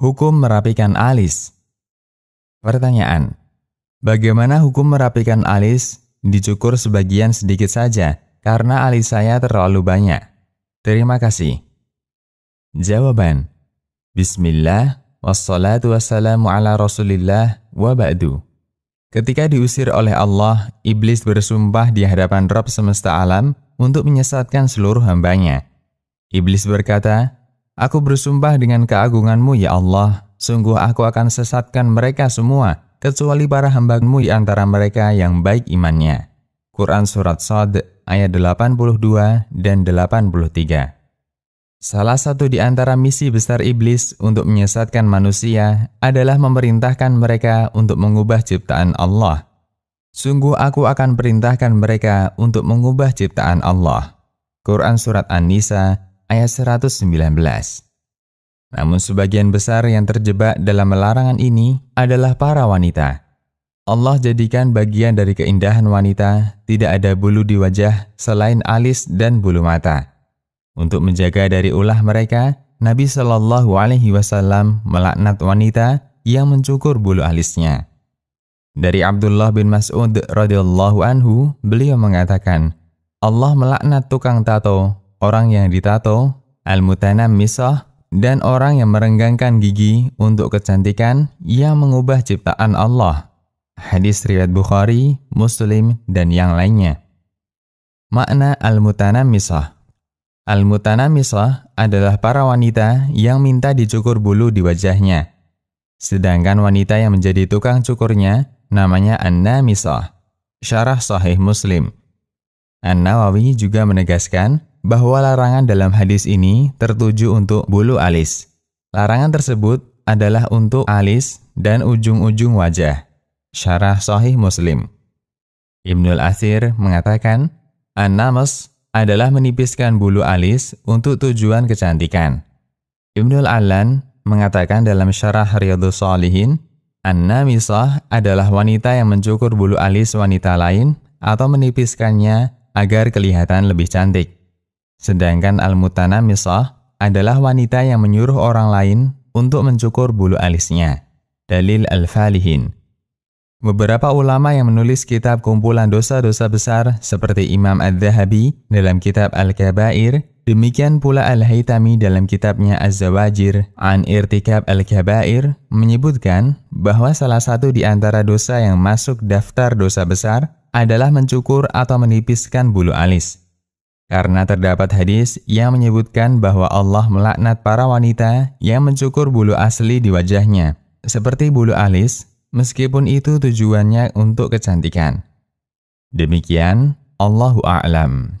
Hukum merapikan alis. Pertanyaan: Bagaimana hukum merapikan alis? Dicukur sebagian sedikit saja karena alis saya terlalu banyak. Terima kasih. Jawaban: Bismillah, wassalatu wassalamu ala rasulillah wa ba'du. Ketika diusir oleh Allah, iblis bersumpah di hadapan Rabb semesta alam untuk menyesatkan seluruh hambanya. Iblis berkata, Aku bersumpah dengan keagunganmu ya Allah, sungguh aku akan sesatkan mereka semua, kecuali para hambamu di antara mereka yang baik imannya. Quran Surat Sad ayat 82 dan 83 Salah satu di antara misi besar iblis untuk menyesatkan manusia adalah memerintahkan mereka untuk mengubah ciptaan Allah. Sungguh aku akan perintahkan mereka untuk mengubah ciptaan Allah. Quran Surat An-Nisa ayat 119. Namun sebagian besar yang terjebak dalam larangan ini adalah para wanita. Allah jadikan bagian dari keindahan wanita tidak ada bulu di wajah selain alis dan bulu mata. Untuk menjaga dari ulah mereka, Nabi Shallallahu Alaihi Wasallam melaknat wanita yang mencukur bulu alisnya. Dari Abdullah bin Mas'ud radhiyallahu anhu, beliau mengatakan, Allah melaknat tukang tato orang yang ditato, al-mutanammisah, dan orang yang merenggangkan gigi untuk kecantikan yang mengubah ciptaan Allah. Hadis riwayat Bukhari, Muslim, dan yang lainnya. Makna al-mutanammisah Al-mutanammisah adalah para wanita yang minta dicukur bulu di wajahnya. Sedangkan wanita yang menjadi tukang cukurnya namanya anna namisah Syarah Sahih Muslim. An-Nawawi juga menegaskan bahwa larangan dalam hadis ini tertuju untuk bulu alis. Larangan tersebut adalah untuk alis dan ujung-ujung wajah. Syarah Sahih Muslim. Ibnul Asir mengatakan, An-namas adalah menipiskan bulu alis untuk tujuan kecantikan. Ibnul Alan mengatakan dalam syarah Riyadus Shalihin, An-namisah adalah wanita yang mencukur bulu alis wanita lain atau menipiskannya agar kelihatan lebih cantik. Sedangkan al mutana Misah adalah wanita yang menyuruh orang lain untuk mencukur bulu alisnya. Dalil al-falihin. Beberapa ulama yang menulis kitab kumpulan dosa-dosa besar seperti Imam Ad-Zahabi dalam kitab Al-Kabair, demikian pula Al-Haytami dalam kitabnya Az-Zawajir an Irtikab Al-Kabair menyebutkan bahwa salah satu di antara dosa yang masuk daftar dosa besar adalah mencukur atau menipiskan bulu alis. Karena terdapat hadis yang menyebutkan bahwa Allah melaknat para wanita yang mencukur bulu asli di wajahnya, seperti bulu alis, meskipun itu tujuannya untuk kecantikan. Demikian, Allahu a'lam.